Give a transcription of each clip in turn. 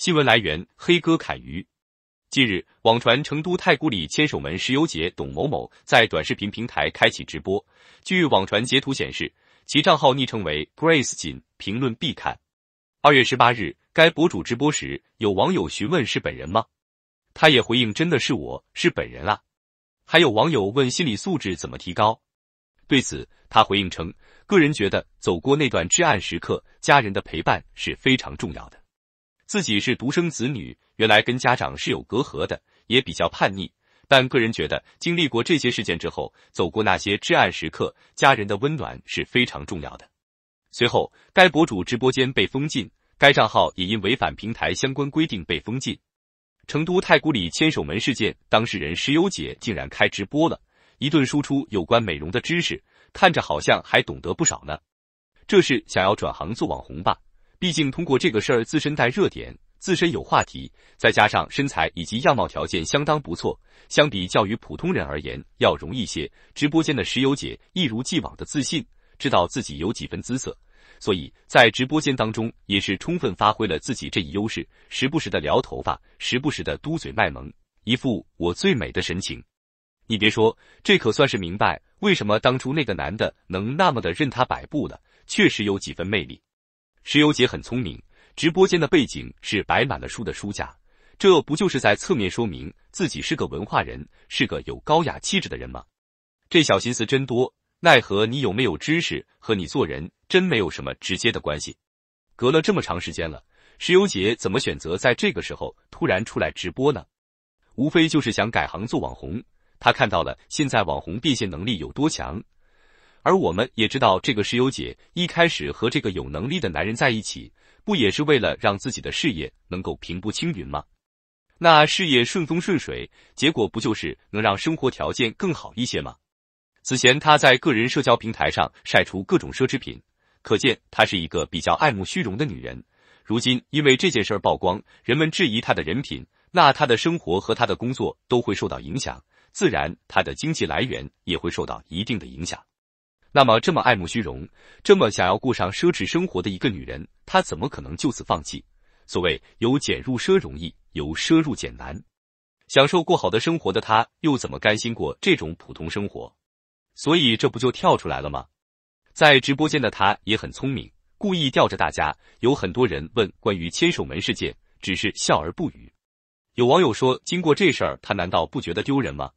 新闻来源：黑哥侃鱼。近日，网传成都太古里千手门石油姐董某某在短视频平台开启直播。据网传截图显示，其账号昵称为 Grace，仅评论必看。二月十八日，该博主直播时，有网友询问是本人吗？他也回应真的是我，是本人啊。还有网友问心理素质怎么提高？对此，他回应称，个人觉得走过那段至暗时刻，家人的陪伴是非常重要的。自己是独生子女，原来跟家长是有隔阂的，也比较叛逆。但个人觉得，经历过这些事件之后，走过那些至暗时刻，家人的温暖是非常重要的。随后，该博主直播间被封禁，该账号也因违反平台相关规定被封禁。成都太古里牵手门事件当事人石油姐竟然开直播了，一顿输出有关美容的知识，看着好像还懂得不少呢。这是想要转行做网红吧？毕竟通过这个事儿自身带热点，自身有话题，再加上身材以及样貌条件相当不错，相比较于普通人而言要容易些。直播间的石油姐一如既往的自信，知道自己有几分姿色，所以在直播间当中也是充分发挥了自己这一优势，时不时的撩头发，时不时的嘟嘴卖萌，一副我最美的神情。你别说，这可算是明白为什么当初那个男的能那么的任她摆布了，确实有几分魅力。石油姐很聪明，直播间的背景是摆满了书的书架，这不就是在侧面说明自己是个文化人，是个有高雅气质的人吗？这小心思真多，奈何你有没有知识和你做人真没有什么直接的关系。隔了这么长时间了，石油姐怎么选择在这个时候突然出来直播呢？无非就是想改行做网红，她看到了现在网红变现能力有多强。而我们也知道，这个石油姐一开始和这个有能力的男人在一起，不也是为了让自己的事业能够平步青云吗？那事业顺风顺水，结果不就是能让生活条件更好一些吗？此前她在个人社交平台上晒出各种奢侈品，可见她是一个比较爱慕虚荣的女人。如今因为这件事儿曝光，人们质疑她的人品，那她的生活和她的工作都会受到影响，自然她的经济来源也会受到一定的影响。那么这么爱慕虚荣，这么想要过上奢侈生活的一个女人，她怎么可能就此放弃？所谓由俭入奢容易，由奢入俭难，享受过好的生活的她，又怎么甘心过这种普通生活？所以这不就跳出来了吗？在直播间的她也很聪明，故意吊着大家。有很多人问关于千手门事件，只是笑而不语。有网友说，经过这事儿，他难道不觉得丢人吗？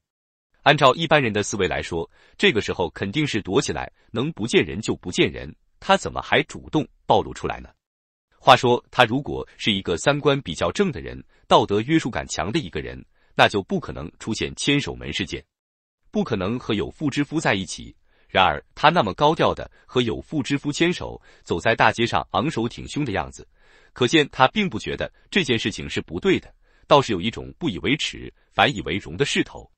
按照一般人的思维来说，这个时候肯定是躲起来，能不见人就不见人。他怎么还主动暴露出来呢？话说，他如果是一个三观比较正的人，道德约束感强的一个人，那就不可能出现牵手门事件，不可能和有妇之夫在一起。然而，他那么高调的和有妇之夫牵手，走在大街上昂首挺胸的样子，可见他并不觉得这件事情是不对的，倒是有一种不以为耻，反以为荣的势头。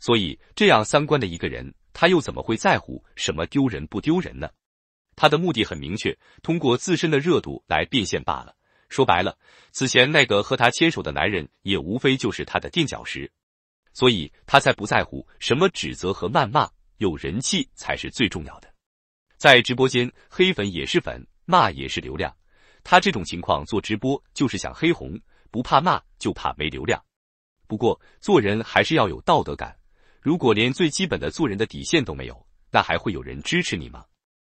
所以，这样三观的一个人，他又怎么会在乎什么丢人不丢人呢？他的目的很明确，通过自身的热度来变现罢了。说白了，此前那个和他牵手的男人，也无非就是他的垫脚石，所以他才不在乎什么指责和谩骂，有人气才是最重要的。在直播间，黑粉也是粉，骂也是流量。他这种情况做直播就是想黑红，不怕骂，就怕没流量。不过做人还是要有道德感。如果连最基本的做人的底线都没有，那还会有人支持你吗？